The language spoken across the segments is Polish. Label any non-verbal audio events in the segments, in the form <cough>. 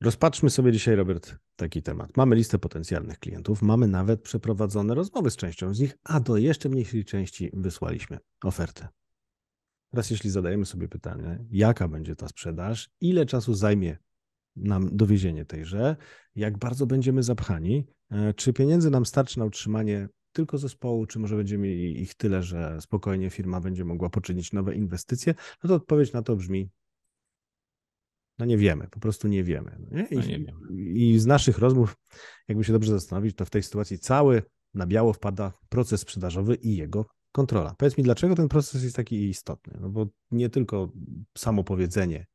Rozpatrzmy sobie dzisiaj, Robert, taki temat. Mamy listę potencjalnych klientów, mamy nawet przeprowadzone rozmowy z częścią z nich, a do jeszcze mniejszej części wysłaliśmy ofertę. Teraz, jeśli zadajemy sobie pytanie, jaka będzie ta sprzedaż, ile czasu zajmie nam dowiezienie tejże, jak bardzo będziemy zapchani, e, czy pieniędzy nam starczy na utrzymanie tylko zespołu, czy może będziemy mieli ich tyle, że spokojnie firma będzie mogła poczynić nowe inwestycje, no to odpowiedź na to brzmi no nie wiemy, po prostu nie wiemy. No nie? I, no nie I z naszych rozmów, jakby się dobrze zastanowić, to w tej sytuacji cały na biało wpada proces sprzedażowy i jego kontrola. Powiedz mi, dlaczego ten proces jest taki istotny? No bo nie tylko samo powiedzenie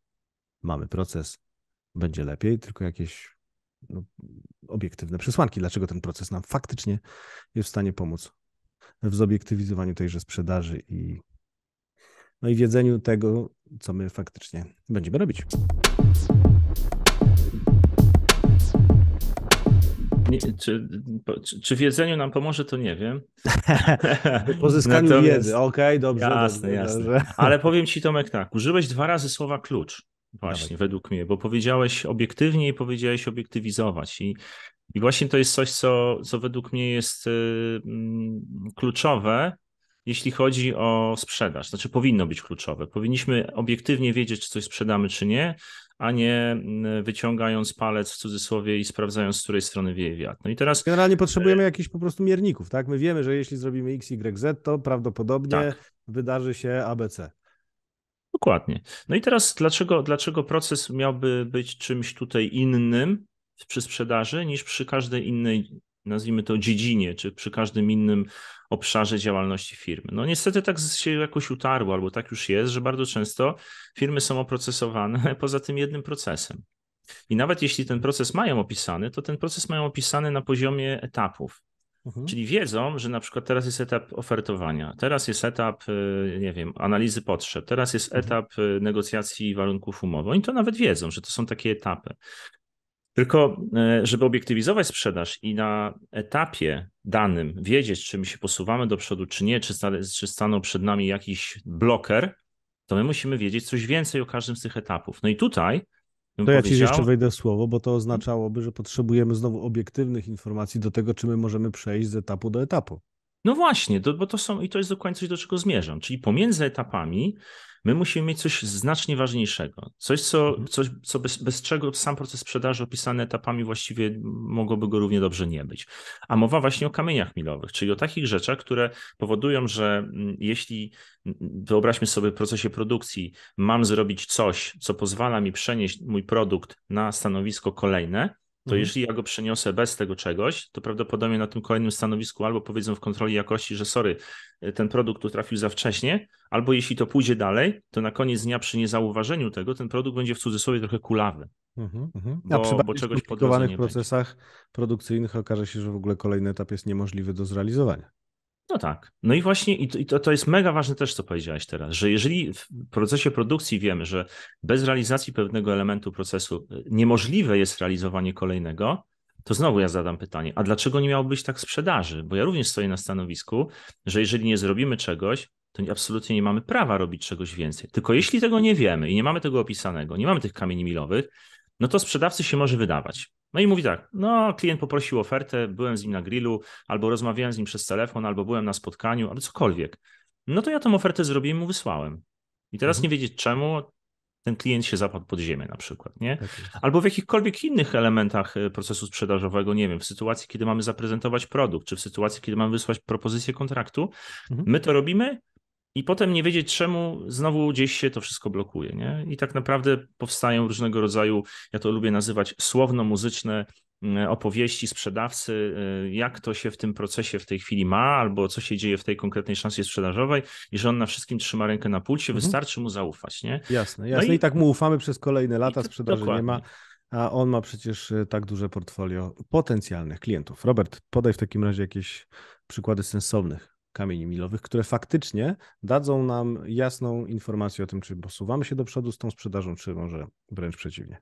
mamy proces, będzie lepiej, tylko jakieś no, obiektywne przesłanki, dlaczego ten proces nam faktycznie jest w stanie pomóc w zobiektywizowaniu tejże sprzedaży i, no i wiedzeniu tego, co my faktycznie będziemy robić. Nie, czy, czy, czy w jedzeniu nam pomoże, to nie wiem. <laughs> Pozyskaniu Natomiast... wiedzy, okej, okay, dobrze. Jasne, dobrze, jasne. Dobrze. Ale powiem ci Tomek tak, użyłeś dwa razy słowa klucz. Właśnie, Dawaj. według mnie, bo powiedziałeś obiektywnie i powiedziałeś obiektywizować. I, i właśnie to jest coś, co, co według mnie jest y, y, kluczowe, jeśli chodzi o sprzedaż. Znaczy, powinno być kluczowe. Powinniśmy obiektywnie wiedzieć, czy coś sprzedamy, czy nie, a nie mm, wyciągając palec w cudzysłowie i sprawdzając, z której strony wieje wiatr. No i teraz. Generalnie potrzebujemy e, jakichś po prostu mierników, tak? My wiemy, że jeśli zrobimy XYZ, to prawdopodobnie tak. wydarzy się ABC. Dokładnie. No i teraz, dlaczego, dlaczego proces miałby być czymś tutaj innym przy sprzedaży niż przy każdej innej nazwijmy to dziedzinie, czy przy każdym innym obszarze działalności firmy. No niestety tak się jakoś utarło, albo tak już jest, że bardzo często firmy są oprocesowane <laughs> poza tym jednym procesem. I nawet jeśli ten proces mają opisany, to ten proces mają opisany na poziomie etapów. Mhm. Czyli wiedzą, że na przykład teraz jest etap ofertowania, teraz jest etap, y, nie wiem, analizy potrzeb, teraz jest mhm. etap y, negocjacji warunków umowy. Oni to nawet wiedzą, że to są takie etapy. Tylko, e, żeby obiektywizować sprzedaż i na etapie danym wiedzieć, czy my się posuwamy do przodu, czy nie, czy, stale, czy staną przed nami jakiś bloker, to my musimy wiedzieć coś więcej o każdym z tych etapów. No i tutaj. To ja ci jeszcze wejdę słowo, bo to oznaczałoby, że potrzebujemy znowu obiektywnych informacji do tego, czy my możemy przejść z etapu do etapu. No właśnie, to, bo to są, i to jest dokładnie coś, do czego zmierzam. Czyli pomiędzy etapami my musimy mieć coś znacznie ważniejszego. Coś, co, mhm. coś, co bez, bez czego sam proces sprzedaży opisany etapami właściwie mogłoby go równie dobrze nie być. A mowa właśnie o kamieniach milowych, czyli o takich rzeczach, które powodują, że mm, jeśli mm, wyobraźmy sobie w procesie produkcji, mam zrobić coś, co pozwala mi przenieść mój produkt na stanowisko kolejne, to mhm. jeśli ja go przeniosę bez tego czegoś, to prawdopodobnie na tym kolejnym stanowisku albo powiedzą w kontroli jakości, że sorry, e, ten produkt tu trafił za wcześnie, albo jeśli to pójdzie dalej, to na koniec dnia przy niezauważeniu tego ten produkt będzie w cudzysłowie trochę kulawy. Mhm, mhm. bo, A przy bo czegoś po procesach będzie. produkcyjnych okaże się, że w ogóle kolejny etap jest niemożliwy do zrealizowania. No tak. No i właśnie i to, to jest mega ważne też, co powiedziałeś teraz, że jeżeli w procesie produkcji wiemy, że bez realizacji pewnego elementu procesu y, niemożliwe jest realizowanie kolejnego, to znowu ja zadam pytanie, a dlaczego nie miało być tak sprzedaży? Bo ja również stoję na stanowisku, że jeżeli nie zrobimy czegoś, to absolutnie nie mamy prawa robić czegoś więcej. Tylko jeśli tego nie wiemy i nie mamy tego opisanego, nie mamy tych kamieni milowych, no to sprzedawcy się może wydawać. No i mówi tak, no klient poprosił ofertę, byłem z nim na grillu, albo rozmawiałem z nim przez telefon, albo byłem na spotkaniu, albo cokolwiek. No to ja tą ofertę zrobiłem, mu wysłałem. I teraz mhm. nie wiedzieć czemu ten klient się zapadł pod ziemię na przykład, nie? Tak albo w jakichkolwiek innych elementach e, procesu sprzedażowego, nie wiem, w sytuacji, kiedy mamy zaprezentować produkt, czy w sytuacji, kiedy mamy wysłać propozycję kontraktu, mhm. my to robimy, i potem nie wiedzieć czemu znowu gdzieś się to wszystko blokuje. Nie? I tak naprawdę powstają różnego rodzaju, ja to lubię nazywać słowno-muzyczne mm, opowieści sprzedawcy, y, jak to się w tym procesie w tej chwili ma, albo co się dzieje w tej konkretnej szansie sprzedażowej i że on na wszystkim trzyma rękę na pulsie, mhm. wystarczy mu zaufać. Nie? Jasne, no jasne. No i, I, tak mu ufamy przez kolejne lata, sprzedaży dokładnie. nie ma. A on ma przecież y, tak duże portfolio potencjalnych klientów. Robert, podaj w takim razie jakieś przykłady sensownych kamieni milowych, które faktycznie dadzą nam jasną informację o tym, czy posuwamy się do przodu z tą sprzedażą, czy może wręcz przeciwnie.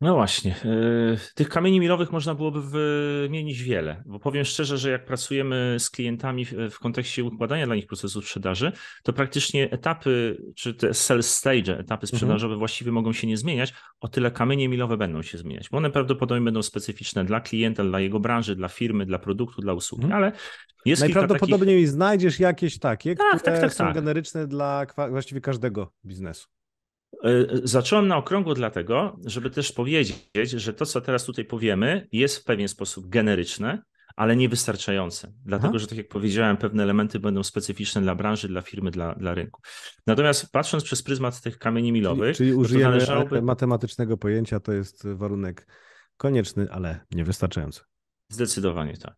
No właśnie, e, tych kamieni milowych można byłoby wymienić wiele, bo powiem szczerze, że jak pracujemy z klientami w kontekście układania dla nich procesu sprzedaży, to praktycznie etapy, czy te sales stage, etapy mhm. sprzedażowe mhm. właściwie mogą się nie zmieniać, o tyle kamienie milowe będą się zmieniać, bo one prawdopodobnie będą specyficzne dla klienta, dla jego branży, dla firmy, dla produktu, dla usługi, mhm. ale jest Najprawdopodobniej takich... znajdziesz jakieś takie, tak, tak które tak, tak, są tak. generyczne dla właściwie każdego biznesu. E, zacząłem na okrągło dlatego, żeby też powiedzieć, że to, co teraz tutaj powiemy, jest w pewien sposób generyczne, ale niewystarczające. Dlatego, Aha. że tak jak powiedziałem, pewne elementy będą specyficzne dla branży, dla firmy, dla, dla rynku. Natomiast patrząc przez pryzmat tych kamieni milowych. Czyli, czyli no użyjemy należałoby... matematycznego pojęcia, to jest warunek konieczny, ale niewystarczający. Zdecydowanie tak.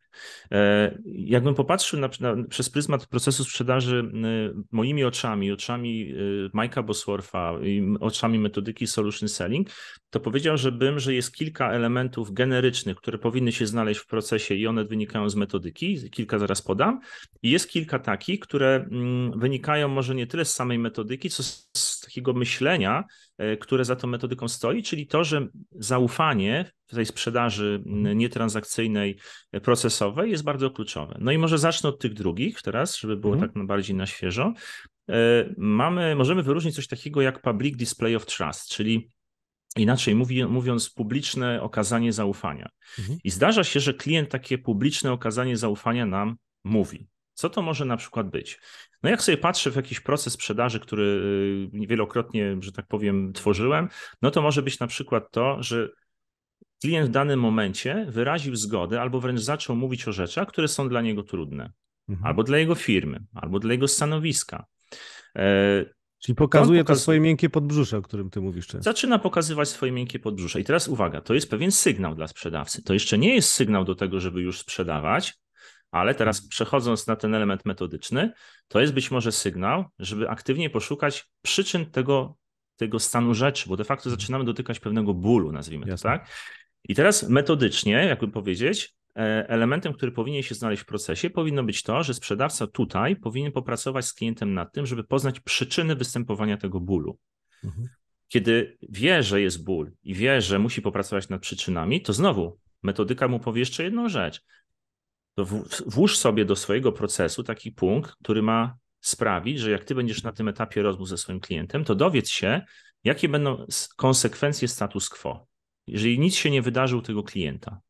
E, jakbym popatrzył na, na, przez pryzmat procesu sprzedaży moimi oczami, oczami y, Mike'a Bosworfa i oczami metodyki Solution Selling, to powiedział, że że jest kilka elementów generycznych, które powinny się znaleźć w procesie i one wynikają z metodyki, kilka zaraz podam, i jest kilka takich, które wynikają może nie tyle z samej metodyki, co z takiego myślenia, e, które za tą metodyką stoi, czyli to, że zaufanie w tej sprzedaży nietransakcyjnej, e, procesowej jest bardzo kluczowe. No i może zacznę od tych drugich teraz, żeby było mm. tak bardziej na świeżo. E, mamy, możemy wyróżnić coś takiego jak public display of trust, czyli Inaczej mówi, mówiąc, publiczne okazanie zaufania. Mhm. I zdarza się, że klient takie publiczne okazanie zaufania nam mówi. Co to może na przykład być? No jak sobie patrzę w jakiś proces sprzedaży, który y, wielokrotnie, że tak powiem, tworzyłem, no to może być na przykład to, że klient w danym momencie wyraził zgodę albo wręcz zaczął mówić o rzeczach, które są dla niego trudne, mhm. albo dla jego firmy, albo dla jego stanowiska. E, Czyli pokazuje pokaz... to swoje miękkie podbrzusze, o którym ty mówisz często. Zaczyna pokazywać swoje miękkie podbrzusze. I teraz uwaga, to jest pewien sygnał dla sprzedawcy. To jeszcze nie jest sygnał do tego, żeby już sprzedawać, ale teraz mhm. przechodząc na ten element metodyczny, to jest być może sygnał, żeby aktywnie poszukać przyczyn tego, tego stanu rzeczy, bo de facto mhm. zaczynamy dotykać pewnego bólu, nazwijmy Jasne. to tak. I teraz metodycznie, jakby powiedzieć, e, elementem, który powinien się znaleźć w procesie, powinno być to, że sprzedawca tutaj powinien popracować z klientem nad tym, żeby poznać przyczyny występowania tego bólu. Mhm. Kiedy wie, że jest ból i wie, że musi popracować nad przyczynami, to znowu metodyka mu powie jeszcze jedną rzecz to włóż sobie do swojego procesu taki punkt, który ma sprawić, że jak ty będziesz na tym etapie rozmów ze swoim klientem, to dowiedz się, jakie będą konsekwencje status quo, jeżeli nic się nie wydarzy u tego klienta.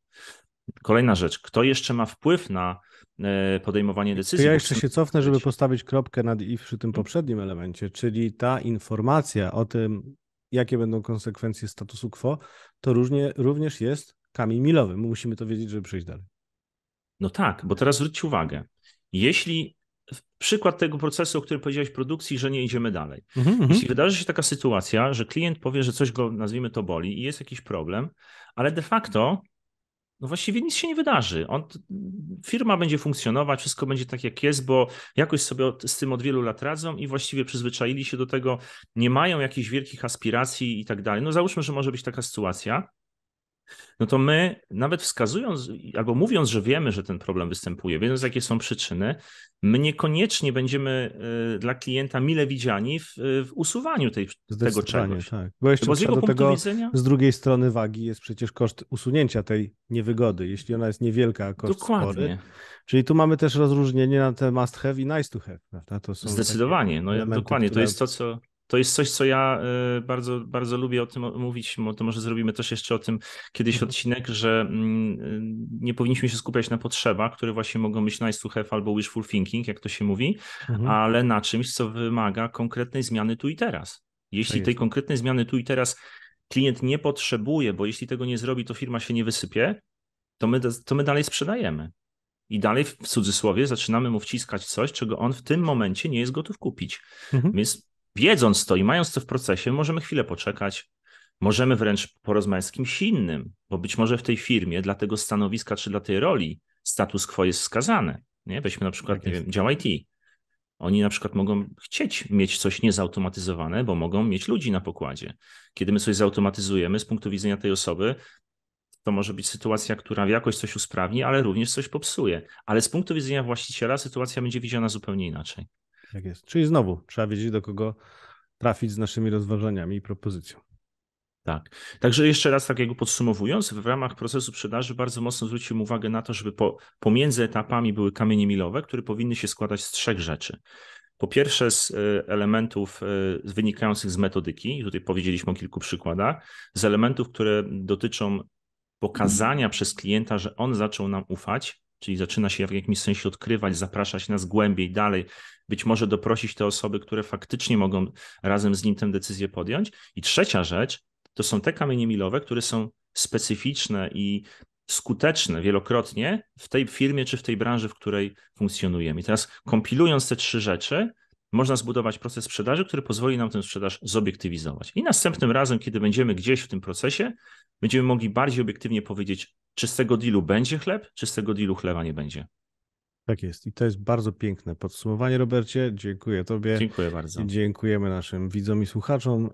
Kolejna rzecz, kto jeszcze ma wpływ na e, podejmowanie decyzji? To ja jeszcze się cofnę, żeby postawić kropkę nad i przy tym mhm. poprzednim elemencie, czyli ta informacja o tym, jakie będą konsekwencje statusu quo, to różnie, również jest kamień milowy. My musimy to wiedzieć, żeby przejść dalej. No tak, bo teraz zwróćcie uwagę. Jeśli przykład tego procesu, o którym powiedziałeś, produkcji, że nie idziemy dalej. Mhm, mhm, Jeśli wydarzy się taka sytuacja, że klient powie, że coś go, nazwijmy to, boli i jest jakiś problem, ale de facto no właściwie nic się nie wydarzy. On, firma będzie funkcjonować, wszystko będzie tak jak jest, bo jakoś sobie od, z tym od wielu lat radzą i właściwie przyzwyczaili się do tego, nie mają jakichś wielkich aspiracji i tak dalej. No załóżmy, że może być taka sytuacja no to my, nawet wskazując albo mówiąc, że wiemy, że ten problem występuje, wiedząc, jakie są przyczyny, my niekoniecznie będziemy y, dla klienta mile widziani w, w usuwaniu tej, tego czegoś. Tak. Bo jeszcze z jego do punktu tego, widzenia... z drugiej strony wagi jest przecież koszt usunięcia tej niewygody, jeśli ona jest niewielka, a koszt Dokładnie. spory. Czyli tu mamy też rozróżnienie na te must have i nice to have. Prawda? To są Zdecydowanie, no, elementy, dokładnie, to jest to, co, to jest coś, co ja e, bardzo, bardzo lubię o tym mówić, to może zrobimy też jeszcze o tym kiedyś mhm. odcinek, że mm, e, nie powinniśmy się skupiać na potrzebach, które właśnie mogą być nice to have albo wishful thinking, jak to się mówi, mhm. ale na czymś, co wymaga konkretnej zmiany tu i teraz. Jeśli tak tej konkretnej zmiany tu i teraz klient nie potrzebuje, bo jeśli tego nie zrobi, to firma się nie wysypie, to my, to my dalej sprzedajemy. I dalej w cudzysłowie zaczynamy mu wciskać coś, czego on w tym momencie nie jest gotów kupić. Mhm. Więc wiedząc to i mając to w procesie, możemy chwilę poczekać, możemy wręcz porozmawiać z kimś innym, bo być może w tej firmie dla tego stanowiska czy dla tej roli status quo jest wskazane. Nie? Weźmy na przykład tak wiem, dział IT. Oni na przykład mogą chcieć mieć coś niezautomatyzowane, bo mogą mieć ludzi na pokładzie. Kiedy my coś zautomatyzujemy z punktu widzenia tej osoby, to może być sytuacja, która jakoś coś usprawni, ale również coś popsuje. Ale z punktu widzenia właściciela sytuacja będzie widziana zupełnie inaczej. Jak jest. Czyli znowu trzeba wiedzieć, do kogo trafić z naszymi rozważaniami i propozycją. Tak. Także jeszcze raz takiego podsumowując, w ramach procesu sprzedaży bardzo mocno zwróciłem uwagę na to, żeby po, pomiędzy etapami były kamienie milowe, które powinny się składać z trzech rzeczy. Po pierwsze z e, elementów e, wynikających z metodyki, tutaj powiedzieliśmy o kilku przykładach, z elementów, które dotyczą pokazania przez klienta, że on zaczął nam ufać, Czyli zaczyna się w jakimś sensie odkrywać, zaprasza się nas głębiej, dalej, być może doprosić te osoby, które faktycznie mogą razem z nim tę decyzję podjąć. I trzecia rzecz to są te kamienie milowe, które są specyficzne i skuteczne wielokrotnie w tej firmie czy w tej branży, w której funkcjonujemy. I teraz kompilując te trzy rzeczy, można zbudować proces sprzedaży, który pozwoli nam tę sprzedaż zobiektywizować. I następnym razem, kiedy będziemy gdzieś w tym procesie, będziemy mogli bardziej obiektywnie powiedzieć, czy z tego dealu będzie chleb, czy z tego dealu chleba nie będzie? Tak jest. I to jest bardzo piękne podsumowanie, Robercie. Dziękuję Tobie. Dziękuję bardzo. Dziękujemy naszym widzom i słuchaczom.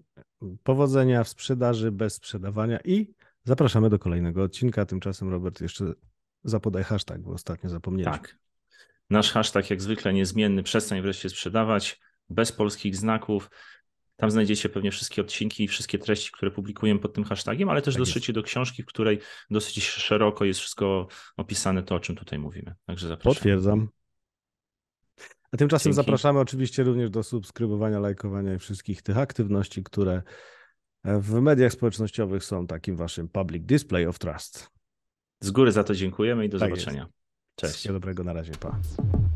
Powodzenia w sprzedaży, bez sprzedawania i zapraszamy do kolejnego odcinka. Tymczasem, Robert, jeszcze zapodaj hashtag, bo ostatnio zapomniałem. Tak. Nasz hashtag, jak zwykle, niezmienny. Przestań wreszcie sprzedawać bez polskich znaków. Tam znajdziecie pewnie wszystkie odcinki i wszystkie treści, które publikujemy pod tym hashtagiem, ale też tak dotrzecie do książki, w której dosyć szeroko jest wszystko opisane to, o czym tutaj mówimy. Także zapraszam. Potwierdzam. A tymczasem Dzięki. zapraszamy oczywiście również do subskrybowania, lajkowania i wszystkich tych aktywności, które w mediach społecznościowych są takim waszym public display of trust. Z góry za to dziękujemy i do tak zobaczenia. Jest. Cześć. Wszystkiego dobrego, na razie, pa.